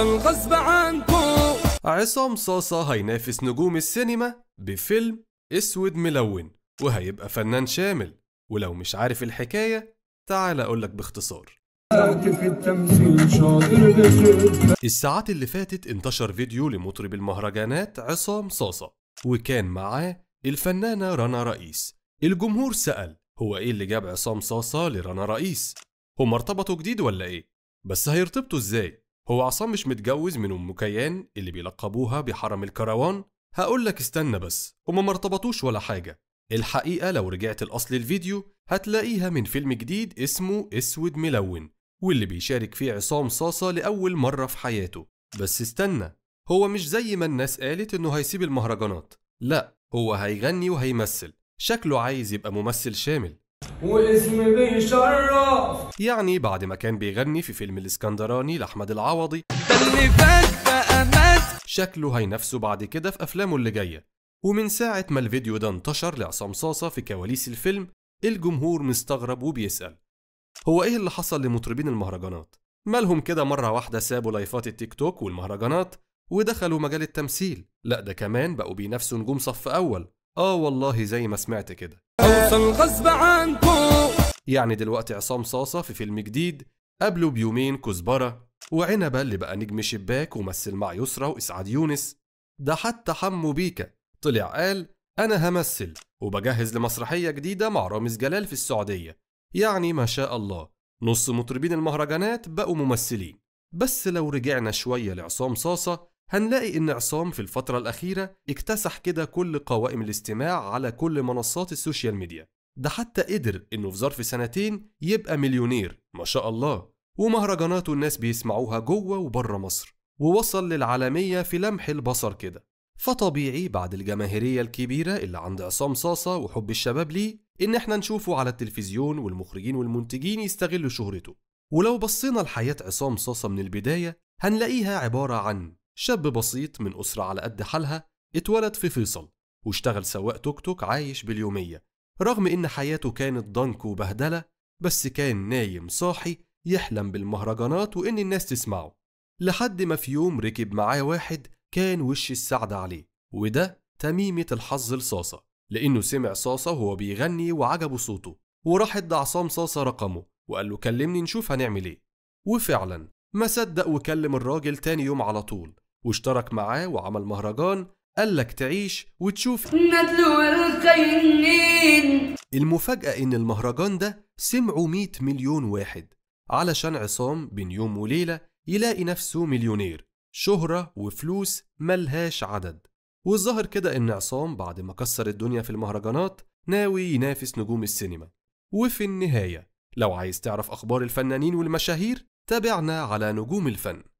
الوطن غصب عنكم عصام صاصة هينافس نجوم السينما بفيلم اسود ملون وهيبقى فنان شامل ولو مش عارف الحكاية تعال أقولك باختصار الساعات اللي فاتت انتشر فيديو لمطرب المهرجانات عصام صاصة وكان معاه الفنانة رنا رئيس الجمهور سأل هو ايه اللي جاب عصام صاصة لرنا رئيس؟ هما ارتبطوا جديد ولا ايه؟ بس هيرتبطوا ازاي؟ هو عصام مش متجوز من أم كيان اللي بيلقبوها بحرم الكروان هقول لك استنى بس هما ما ارتبطوش ولا حاجة الحقيقة لو رجعت الأصل الفيديو هتلاقيها من فيلم جديد اسمه اسود ملون واللي بيشارك فيه عصام صاصة لأول مرة في حياته بس استنى هو مش زي ما الناس قالت انه هيسيب المهرجانات لا هو هيغني وهيمثل شكله عايز يبقى ممثل شامل واسمي بيشرف يعني بعد ما كان بيغني في فيلم الاسكندراني لأحمد العوضي ده اللي فات بقى مات شكله هينافسه بعد كده في أفلامه اللي جاية ومن ساعة ما الفيديو ده انتشر لعصام صاصة في كواليس الفيلم الجمهور مستغرب وبيسأل هو ايه اللي حصل لمطربين المهرجانات؟ مالهم كده مرة واحدة سابوا لايفات التيك توك والمهرجانات ودخلوا مجال التمثيل لا ده كمان بقوا بينافسوا نجوم صف أول آه والله زي ما سمعت كده اوصل غصب عنكو يعني دلوقتي عصام صاصة في فيلم جديد قبله بيومين كزبرة وعنبة اللي بقى نجم شباك ومثل مع يسرا وإسعاد يونس ده حتى حمو بيكا طلع قال أنا همثل وبجهز لمسرحية جديدة مع رامز جلال في السعودية يعني ما شاء الله نص مطربين المهرجانات بقوا ممثلين بس لو رجعنا شوية لعصام صاصة هنلاقي إن عصام في الفترة الأخيرة اكتسح كده كل قوائم الاستماع على كل منصات السوشيال ميديا ده حتى قدر إنه في ظرف سنتين يبقى مليونير ما شاء الله ومهرجاناته الناس بيسمعوها جوه وبره مصر ووصل للعالمية في لمح البصر كده فطبيعي بعد الجماهيرية الكبيرة اللي عند عصام صاصة وحب الشباب ليه إن إحنا نشوفه على التلفزيون والمخرجين والمنتجين يستغلوا شهرته ولو بصينا لحياة عصام صاصة من البداية هنلاقيها عبارة عن شاب بسيط من أسرة على قد حالها اتولد في فيصل واشتغل سواق توك توك عايش باليومية رغم إن حياته كانت ضنك وبهدلة بس كان نايم صاحي يحلم بالمهرجانات وإن الناس تسمعه لحد ما في يوم ركب معاه واحد كان وش السعد عليه وده تميمة الحظ لصاصة لأنه سمع صاصة وهو بيغني وعجبه صوته وراح ادى عصام صاصة رقمه وقال له كلمني نشوف هنعمل ايه وفعلا ما صدق وكلم الراجل تاني يوم على طول واشترك معاه وعمل مهرجان قال لك تعيش وتشوف ندلو المفاجأة إن المهرجان ده سمعه 100 مليون واحد علشان عصام بين يوم وليلة يلاقي نفسه مليونير شهرة وفلوس ملهاش عدد والظاهر كده إن عصام بعد ما كسر الدنيا في المهرجانات ناوي ينافس نجوم السينما وفي النهاية لو عايز تعرف أخبار الفنانين والمشاهير تابعنا على نجوم الفن